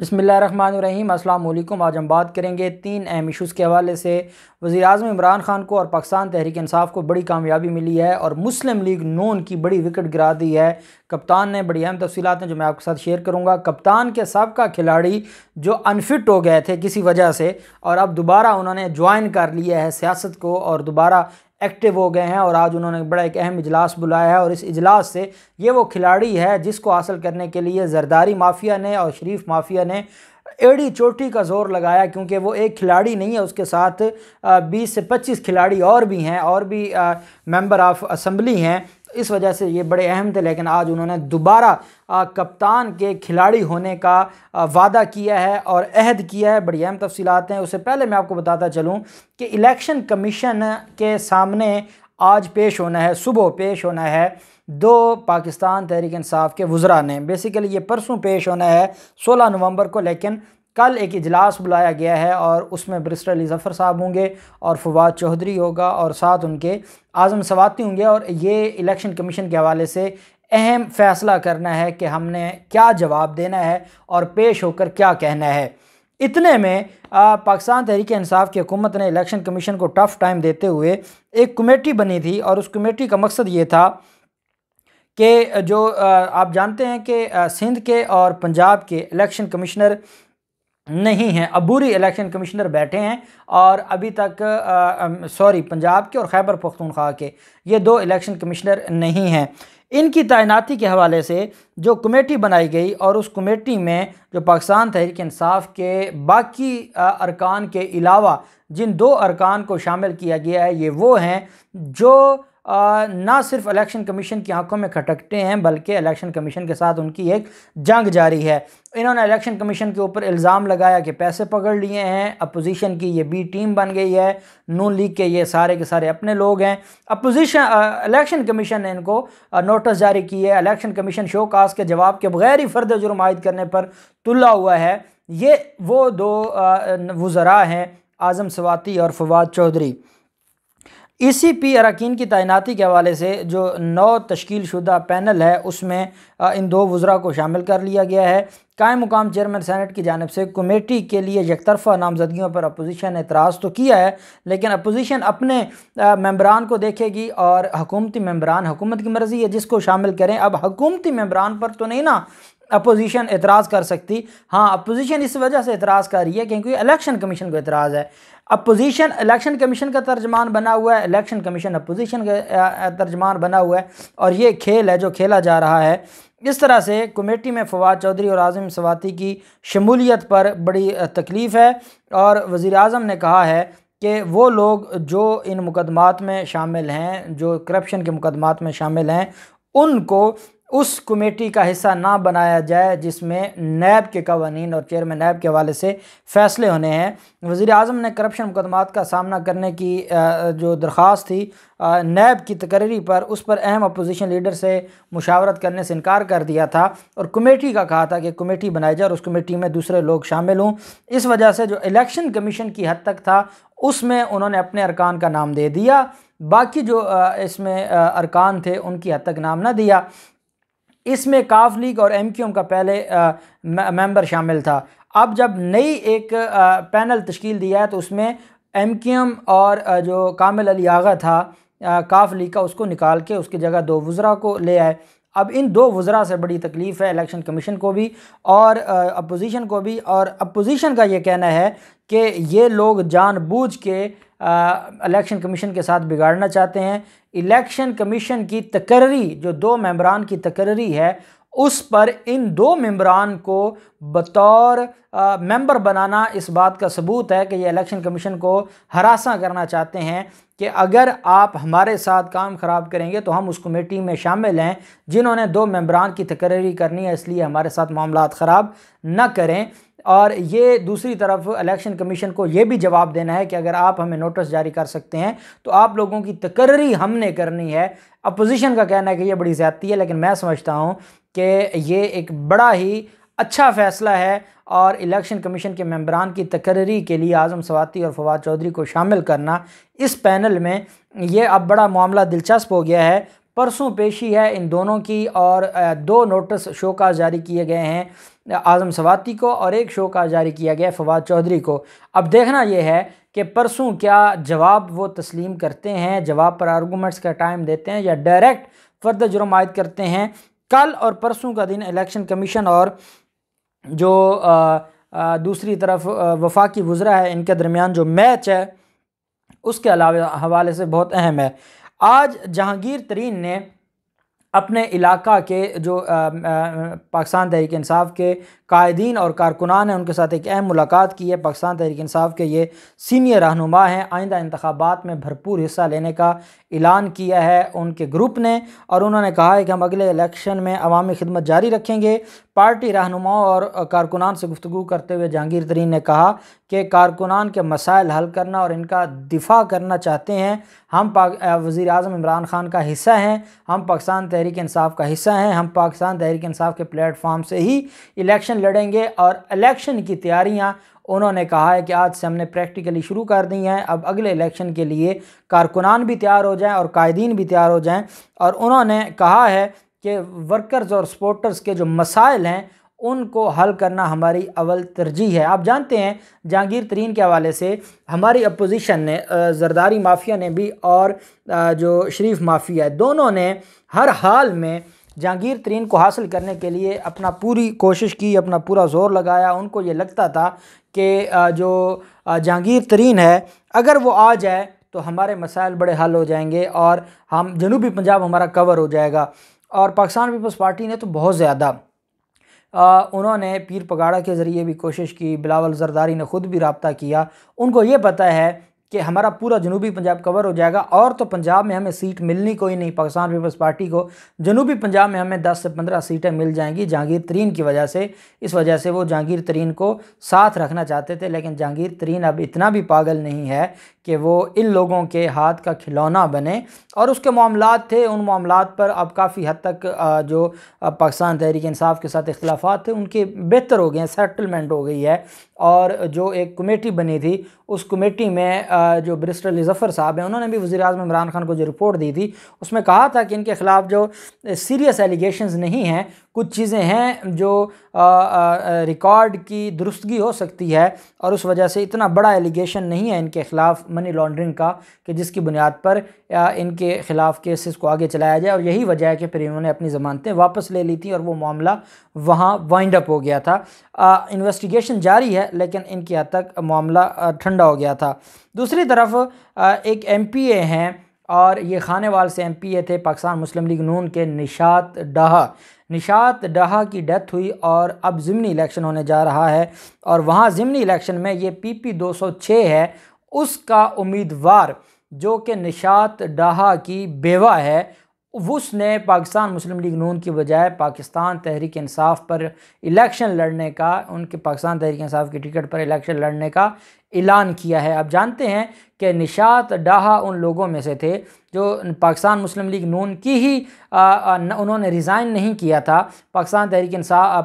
बसमीम् अल्लाम आज हम बात करेंगे तीन अहम इशूज़ के हवाले से वज़ी अजम इमरान खान को और पाकिस्तान तहरीक इंसाफ को बड़ी कामयाबी मिली है और मुस्लिम लीग नोन की बड़ी विकेट गिरा दी है कप्तान ने बड़ी अहम तफसीत हैं जो मैं आपके साथ शेयर करूँगा कप्तान के सबका खिलाड़ी जो अनफिट हो गए थे किसी वजह से और अब दोबारा उन्होंने ज्वाइन कर लिया है सियासत को और दोबारा एक्टिव हो गए हैं और आज उन्होंने बड़ा एक अहम इजलास बुलाया है और इस इजलास से ये वो खिलाड़ी है जिसको हासिल करने के लिए जरदारी माफिया ने और शरीफ माफिया ने एड़ी चोटी का जोर लगाया क्योंकि वो एक खिलाड़ी नहीं है उसके साथ 20 से 25 खिलाड़ी और भी हैं और भी मेंबर ऑफ असम्बली हैं इस वजह से ये बड़े अहम थे लेकिन आज उन्होंने दोबारा कप्तान के खिलाड़ी होने का वादा किया है और अहद किया है बड़ी अहम तफसी हैं उससे पहले मैं आपको बताता चलूँ कि इलेक्शन कमीशन के सामने आज पेश होना है सुबह पेश होना है दो पाकिस्तान तहरीक इंसाफ के वज्रा ने बेसिकली ये परसों पेश होना है 16 नवंबर को लेकिन कल एक इजलास बुलाया गया है और उसमें ब्रिस्टर अली ज़फ़र साहब होंगे और फवाद चौधरी होगा और साथ उनके आज़म सवाती होंगे और ये इलेक्शन कमीशन के हवाले से अहम फ़ैसला करना है कि हमने क्या जवाब देना है और पेश होकर क्या कहना है इतने में आ, पाकिस्तान तहरीक इंसाफ की हुकूमत ने इलेक्शन कमीशन को टफ़ टाइम देते हुए एक कमेटी बनी थी और उस कमेटी का मकसद ये था कि जो आ, आप जानते हैं कि सिंध के और पंजाब के इलेक्शन कमिश्नर नहीं है अबूरी इलेक्शन कमिश्नर बैठे हैं और अभी तक सॉरी पंजाब के और खैबर पख्तूनख्वा के ये दो इलेक्शन कमिश्नर नहीं हैं इनकी तैनाती के हवाले से जो कमेटी बनाई गई और उस कमेटी में जो पाकिस्तान तहरीक इंसाफ के बाकी अरकान के अलावा जिन दो अरकान को शामिल किया गया है ये वो हैं जो ना सिर्फ इलेक्शन कमीशन की आंखों में खटकते हैं बल्कि इलेक्शन कमीशन के साथ उनकी एक जंग जारी है इन्होंने इलेक्शन कमीशन के ऊपर इल्ज़ाम लगाया कि पैसे पकड़ लिए हैं अपोजिशन की ये बी टीम बन गई है नू लीग के ये सारे के सारे अपने लोग हैं अपोजिशन इलेक्शन कमीशन ने इनको नोटिस जारी की है इलेक्शन कमीशन शो कास के जवाब के बगैर ही फर्द जुर्म आयद करने पर तुला हुआ है ये वो दो वज़रा हैं आज़म सवाती और फवाद चौधरी इसी पी अरकान की तैनाती के हवाले से जो नौ तश्ल शुदा पैनल है उसमें इन दो वज्रा को शामिल कर लिया गया है कायम मुकाम चेयरमैन सैनट की जानब से कमेटी के लिए यकतरफा नामजदगियों पर अपोज़ीशन ने एतराज़ तो किया है लेकिन अपोजिशन अपने मम्बरान को देखेगी और हकूमती मम्बरान हुकूमत की मर्ज़ी है जिसको शामिल करें अब हकूमती मम्बरान पर तो नहीं ना अपोजिशन एतराज़ कर सकती हाँ अपोजिशन इस वजह से एतराज़ कर रही है क्योंकि इलेक्शन कमीशन को एतराज़ है अपोजिशन इलेक्शन कमीशन का तर्जमान बना हुआ है इलेक्शन कमीशन अपोजिशन का तर्जमान बना हुआ है और ये खेल है जो खेला जा रहा है इस तरह से कमेटी में फवाद चौधरी और आज़म सवाती की शमूलियत पर बड़ी तकलीफ़ है और वज़ी अजम ने कहा है कि वो लोग जो इन मुकदमात में शामिल हैं जो करप्शन के मुकदमात में शामिल हैं उनको उस कमेटी का हिस्सा ना बनाया जाए जिसमें नैब के कवानीन और चेयरमैन नैब के हवाले से फैसले होने हैं वज़ी अजम ने करप्शन मुकदमा का सामना करने की जो दरख्वास्त थी नैब की तकर्री पर उस पर अहम अपोजिशन लीडर से मुशावरत करने से इनकार कर दिया था और कमेटी का कहा था कि कमेटी बनाई जाए और उस कमेटी में दूसरे लोग शामिल हों इस वजह से जो इलेक्शन कमीशन की हद तक था उसमें उन्होंने अपने अरकान का नाम दे दिया बाकी जो इसमें अरकान थे उनकी हद तक नाम ना दिया इसमें काफ लीग और एम क्यू एम का पहले मेंबर शामिल था अब जब नई एक आ, पैनल तश्कील दिया है तो उसमें एम क्यू एम और आ, जो कामिल अली आगा था काफ लीग का उसको निकाल के उसकी जगह दो वज़रा को ले आए अब इन दो वज़रा से बड़ी तकलीफ़ है इलेक्शन कमीशन को भी और अपोजिशन को भी और अपोजिशन का ये कहना है कि ये लोग जानबूझ के इलेक्शन कमीशन के साथ बिगाड़ना चाहते हैं इलेक्शन कमीशन की तकर्री जो दो मेंबरान की तकर्री है उस पर इन दो मम्बरान को बतौर मेंबर बनाना इस बात का सबूत है कि ये इलेक्शन कमीशन को हरासा करना चाहते हैं कि अगर आप हमारे साथ काम ख़राब करेंगे तो हम उस कमेटी में शामिल हैं जिन्होंने दो मेंबरान की तकररी करनी है इसलिए हमारे साथ मामला ख़राब न करें और ये दूसरी तरफ इलेक्शन कमीशन को ये भी जवाब देना है कि अगर आप हमें नोटिस जारी कर सकते हैं तो आप लोगों की तकर्री हमने करनी है अपोजिशन का कहना है कि ये बड़ी ज़्यादती है लेकिन मैं समझता हूँ कि ये एक बड़ा ही अच्छा फ़ैसला है और इलेक्शन कमीशन के मेंबरान की तकर्री के लिए आज़म सवाती और फवाद चौधरी को शामिल करना इस पैनल में ये अब बड़ा मामला दिलचस्प हो गया है परसों पेशी है इन दोनों की और दो नोटिस का जारी किए गए हैं आज़म सवाती को और एक शो का जारी किया गया फवाद चौधरी को अब देखना यह है कि परसों क्या जवाब वो तस्लीम करते हैं जवाब पर आर्गूमेंट्स का टाइम देते हैं या डायरेक्ट फर्द जुर्म आयद करते हैं कल और परसों का दिन इलेक्शन कमीशन और जो आ, आ, दूसरी तरफ वफाकी वज्रा है इनके दरमियान जो मैच है उसके अलावा हवाले से बहुत अहम है आज जहांगीर तरीन ने अपने इलाका के जो पाकिस्तान तहरीक इंसाफ के कायदीन और कारकुनान हैं उनके साथ एक अहम मुलाकात की है पाकिस्तान तहरीक इंसाफ के ये सीनियर रहनुमा हैं आइंदा इंतबात में भरपूर हिस्सा लेने का ऐलान किया है उनके ग्रुप ने और उन्होंने कहा है कि हम अगले इलेक्शन में अवामी खिदमत जारी रखेंगे पार्टी रहनुमाओं और कारकुनान से गुफ्तु करते हुए जहांगीर तरीन ने कहा कि कारकुनान के मसाइल हल करना और इनका दिफा करना चाहते हैं हम वज़ी अजम इमरान ख़ान का हिस्सा हैं हम पाकिस्तान तहरीक इंसाफ का हिस्सा हैं हम पाकिस्तान तहरीक इंसाफ के प्लेटफॉर्म से ही इलेक्शन इलेक्शन लड़ेंगे और इलेक्शन की तैयारियां उन्होंने कहा है कि आज से हमने प्रैक्टिकली शुरू कर दी हैं अब अगले इलेक्शन के लिए कारकुनान भी तैयार हो जाएं और कायदीन भी तैयार हो जाएं और उन्होंने कहा है कि वर्कर्स और सपोर्टर्स के जो मसाइल हैं उनको हल करना हमारी अवल तरजीह है आप जानते हैं जहांगीर तरीन के हवाले से हमारी अपोजिशन ने जरदारी माफिया ने भी और जो शरीफ माफिया है दोनों ने हर हाल में जहांगीर तरीन को हासिल करने के लिए अपना पूरी कोशिश की अपना पूरा जोर लगाया उनको ये लगता था कि जो जहांगीर तरीन है अगर वो आ जाए तो हमारे मसाइल बड़े हल हो जाएंगे और हम जनूबी पंजाब हमारा कवर हो जाएगा और पाकिस्तान पीपल्स पार्टी ने तो बहुत ज़्यादा उन्होंने पीर पगाड़ा के ज़रिए भी कोशिश की बिलावल जरदारी ने ख़ुद भी रबता किया उनको ये पता है कि हमारा पूरा जनूबी पंजाब कवर हो जाएगा और तो पंजाब में हमें सीट मिलनी कोई नहीं पाकिस्तान पीपल्स पार्टी को जनूबी पंजाब में हमें 10 से 15 सीटें मिल जाएंगी जहांगीर तरीन की वजह से इस वजह से वो जहांगीर तरीन को साथ रखना चाहते थे लेकिन जहांगीर तरीन अब इतना भी पागल नहीं है कि वो इन लोगों के हाथ का खिलौना बने और उसके मामला थे उन मामला पर अब काफ़ी हद तक जो पाकिस्तान तहरीक इंसाफ के साथ इख्लाफा थे उनके बेहतर हो गए हैं सेटलमेंट हो गई है और जो एक कमेटी बनी थी उस कमेटी में जो ब्रिस्टल जफ़र साहब हैं उन्होंने भी वजी अजम इमरान खान को जो रिपोर्ट दी थी उसमें कहा था कि इनके ख़िलाफ़ जो सीरियस एलिगेशन नहीं हैं कुछ चीज़ें हैं जो रिकॉर्ड की दुरुस्तगी हो सकती है और उस वजह से इतना बड़ा एलिगेशन नहीं है इनके ख़िलाफ़ मनी लॉन्ड्रिंग का कि जिसकी बुनियाद पर इनके ख़िलाफ़ केसेस को आगे चलाया जाए और यही वजह है कि फिर इन्होंने अपनी ज़मानतें वापस ले ली थी और वो मामला वहाँ वाइंड अप हो गया था इन्वेस्टिगेशन जारी है लेकिन इनके हद तक मामला ठंडा हो गया था दूसरी तरफ आ, एक एम हैं और ये खाने वाल से एम थे पाकिस्तान मुस्लिम लीग नून के निशात डहा निशात डहा की डेथ हुई और अब ज़मनी इलेक्शन होने जा रहा है और वहाँ ज़मनी इलेक्शन में ये पी पी दो सौ छः है उसका उम्मीदवार जो कि निशात डहा की बेवा है उसने पाकिस्तान मुस्लिम लीग नून की बजाय पाकिस्तान तहरीक इंसाफ पर इलेक्शन लड़ने का उनके पाकिस्तान तहरीक इंसाफ की टिकट पर इलेक्शन लड़ने का ऐलान किया है आप जानते हैं कि निशात डाहा उन लोगों में से थे जो पाकिस्तान मुस्लिम लीग नून की ही आ, आ, न, उन्होंने रिज़ाइन नहीं किया था पाकिस्तान तहरीक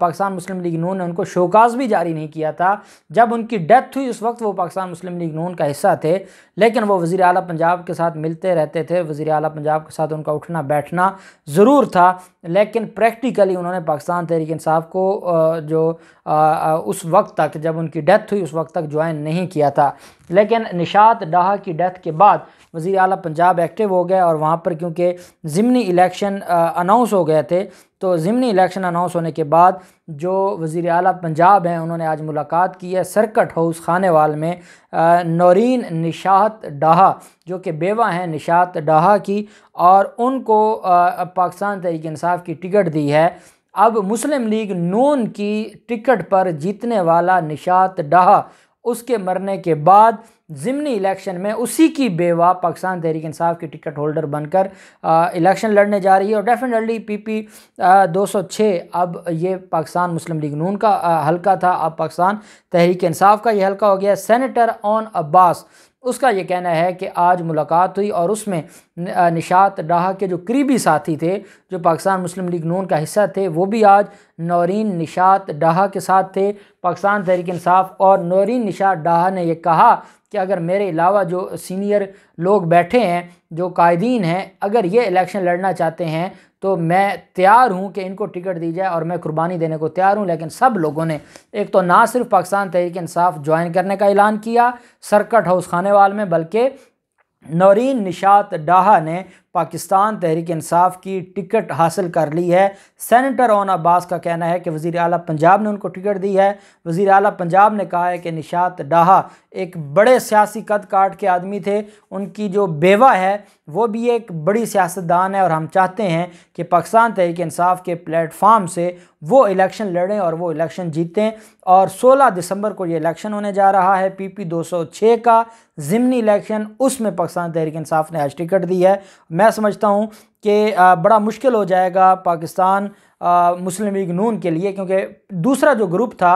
पाकिस्तान मुस्लिम लीग नून ने उनको शोकाज़ भी जारी नहीं किया था जब उनकी डेथ हुई उस वक्त वो पाकिस्तान मुस्लिम लीग नून का हिस्सा थे लेकिन वो वज़ी अली पंजाब के साथ मिलते रहते थे वज़ी अली पंजाब के साथ उनका उठना बैठना ज़रूर था लेकिन प्रैक्टिकली उन्होंने पाकिस्तान तहरीक इंसाफ को जो उस वक्त तक जब उनकी डेथ हुई उस वक्त तक ज्वाइन नहीं नहीं किया था लेकिन निशात डहा की डेथ के बाद वज़ी अली पंजाब एक्टिव हो गए और वहाँ पर क्योंकि ज़मनी इलेक्शन अनाउंस हो गए थे तो ज़मनी इलेक्शन अनाउंस होने के बाद जो वज़ी अली पंजाब हैं उन्होंने आज मुलाकात की है सर्कट हाउस वाल में नौरीन निशात डहा जो कि बेवा हैं निशात डहा की और उनको पाकिस्तान तहरीक इंसाफ की टिकट दी है अब मुस्लिम लीग नून की टिकट पर जीतने वाला निशात डहा उसके मरने के बाद ज़िमनी इलेक्शन में उसी की बेवा पाकिस्तान तहरीक इंसाफ की टिकट होल्डर बनकर इलेक्शन लड़ने जा रही है और डेफिनेटली पी पी दो सौ छः अब ये पाकिस्तान मुस्लिम लीग नून का हल्का था अब पाकिस्तान तहरीक इंसाफ का ये हल्का हो गया सेनेटर ऑन अब्बास उसका ये कहना है कि आज मुलाकात हुई और उसमें निशात डाह के जो करीबी साथी थे जो पाकिस्तान मुस्लिम लीग नून का हिस्सा थे वो भी आज नौरीन निशात डाह के साथ थे पाकिस्तान तहरीक इंसाफ और नौरीन निशात डाह ने यह कहा कि अगर मेरे अलावा जो सीनियर लोग बैठे हैं जो कायदीन हैं अगर ये इलेक्शन लड़ना चाहते हैं तो मैं तैयार हूँ कि इनको टिकट दी जाए और मैं कुर्बानी देने को तैयार हूँ लेकिन सब लोगों ने एक तो ना सिर्फ पाकिस्तान तहरीक इंसाफ ज्वाइन करने का ऐलान किया सर्कट हाउस वाल में बल्कि नौरीन निशात डाहा ने पाकिस्तान तहरीक इंसाफ की टिकट हासिल कर ली है सेनेटर ओन अब्बास का कहना है कि वज़ी अली पंजाब ने उनको टिकट दी है वज़ी अली पंजाब ने कहा है कि निशात डहा एक बड़े सियासी कद काट के आदमी थे उनकी जो बेवा है वो भी एक बड़ी सियासतदान है और हम चाहते हैं कि पाकिस्तान तहरीक इंसाफ के प्लेटफार्म से वो इलेक्शन लड़ें और वो इलेक्शन जीतें और 16 दिसंबर को ये इलेक्शन होने जा रहा है पीपी 206 का ज़िमनी इलेक्शन उसमें पाकिस्तान तहरीक इंसाफ ने आज टिकट दी है मैं मैं समझता हूँ कि बड़ा मुश्किल हो जाएगा पाकिस्तान मुस्लिम लीग नून के लिए क्योंकि दूसरा जो ग्रुप था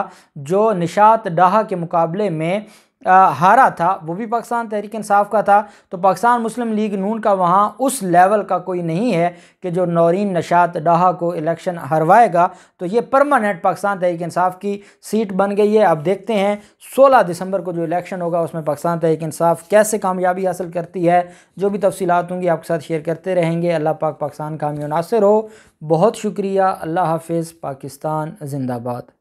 जो निशात डहा के मुकाबले में हारा था वो भी पाकिस्तान तहरीक इंसाफ का था तो पाकिस्तान मुस्लिम लीग नून का वहाँ उस लेवल का कोई नहीं है कि जो नौरीन नशात डहा को इलेक्शन हरवाएगा तो ये परमानेंट पाकिस्तान तहरीक इंसाफ की सीट बन गई है अब देखते हैं 16 दिसंबर को जो इलेक्शन होगा उसमें पाकिस्तान तहरीक इंसाफ कैसे कामयाबी हासिल करती है जो भी तफसीत होंगी आपके साथ शेयर करते रहेंगे अल्लाह पाक पाकिस्तान कामयाब हो बहुत शुक्रिया अल्लाह हाफ़ पाकिस्तान जिंदाबाद